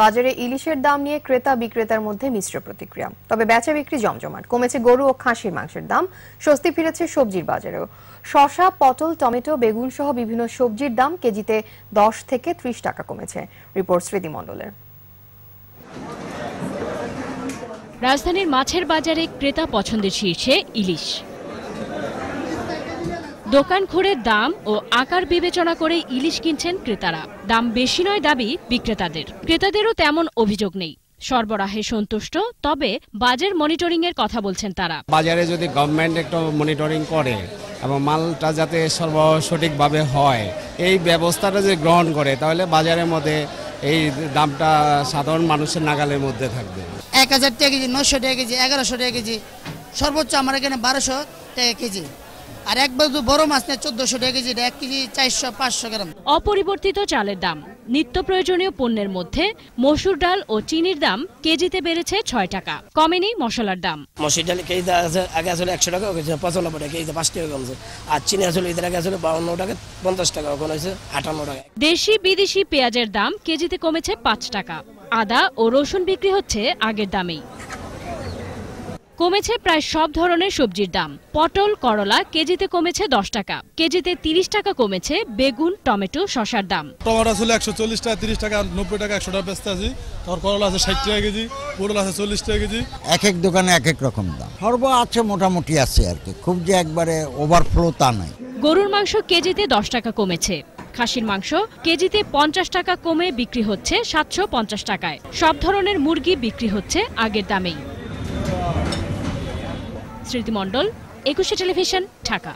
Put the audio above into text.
বাজারে ইলিশের দাম নিয়ে ক্রেতা বিক্রেতার মধ্যে মিশ্র প্রতিক্রিয়া তবে বেচা বিক্রি জমজমাট কমেছে গরু ও খাসির মাংসের দাম স্বস্তি ফিরেছে সবজির বাজারেও শশা পটল টমেটো বেগুন সহ বিভিন্ন সবজির দাম কেজিতে দশ থেকে ত্রিশ টাকা কমেছে রিপোর্ট স্মৃতি রাজধানীর মাছের বাজারে ক্রেতা পছন্দের শীর্ষে ইলিশ দোকান ঘুরে দাম ও আকার বিবেচনা করে ইলিশ কিনছেন ক্রেতারা দাম বেশি নয় দাবি বিক্রেতাদের ক্রেতাদেরও তেমন অভিযোগ নেই সরবরাহে সন্তুষ্ট তবে বাজার মনিটরিং এর কথা বলছেন তারা বাজারে যদি গভর্নমেন্ট একটু মনিটরিং করে এবং মালটা যাতে সর্ব সঠিকভাবে হয় এই ব্যবস্থাটা যদি গ্রহণ করে তাহলে বাজারের মধ্যে এই দামটা সাধারণ মানুষের নাগালের মধ্যে থাকবে এক হাজার টাকা কেজি নশো টাকা কেজি এগারোশো টাকা কেজি সর্বোচ্চ আমার এখানে বারোশো টাকা কেজি আর এক বাজু বড় মাছ নেয় চোদ্দশো টাকা কেজি এক কেজি চারশো পাঁচশো গ্রাম অপরিবর্তিত চালের দাম নিত্য প্রয়োজনীয় পণ্যের মধ্যে মসুর ডাল ও চিনির দাম কেজিতে বেড়েছে ছয় টাকা কমেনি মশলার দাম মসুর ডাল কেজি আগে আসলে একশো টাকা হয়েছে পঁচানব্বই টাকা কেজিতে পাঁচ টাকা কমছে আর চিনি আসলে এদের আগে আসলে বাউন্ন টাকা পঞ্চাশ টাকা এখন হয়েছে আটান্ন টাকা দেশি বিদেশি পেঁয়াজের দাম কেজিতে কমেছে পাঁচ টাকা আদা ও রসুন বিক্রি হচ্ছে আগের দামেই কমেছে প্রায় সব ধরনের সবজির দাম পটল করলা কেজিতে কমেছে দশ টাকা কেজিতে তিরিশ টাকা কমেছে বেগুন টমেটো শশার দাম টমেটো ছিল একশো চল্লিশ টাকা তিরিশ টাকা নব্বই টাকা একশো টাকা বেচতে আছি তারপর করলা আছে ষাট টাকা কেজি পটল আছে চল্লিশ টাকা কেজি এক এক দোকানে এক এক রকম দাম সর্ব আছে মোটামুটি আছে আর কি খুব যে একবারে ওভারফ্লো তা নাই গরুর মাংস কেজিতে দশ টাকা কমেছে খাসির মাংস কেজিতে পঞ্চাশ টাকা কমে বিক্রি হচ্ছে সাতশো পঞ্চাশ টাকায় সব ধরনের মুরগি বিক্রি হচ্ছে আগের দামেই স্মৃতিমণ্ডল একুশে টেলিভিশন ঢাকা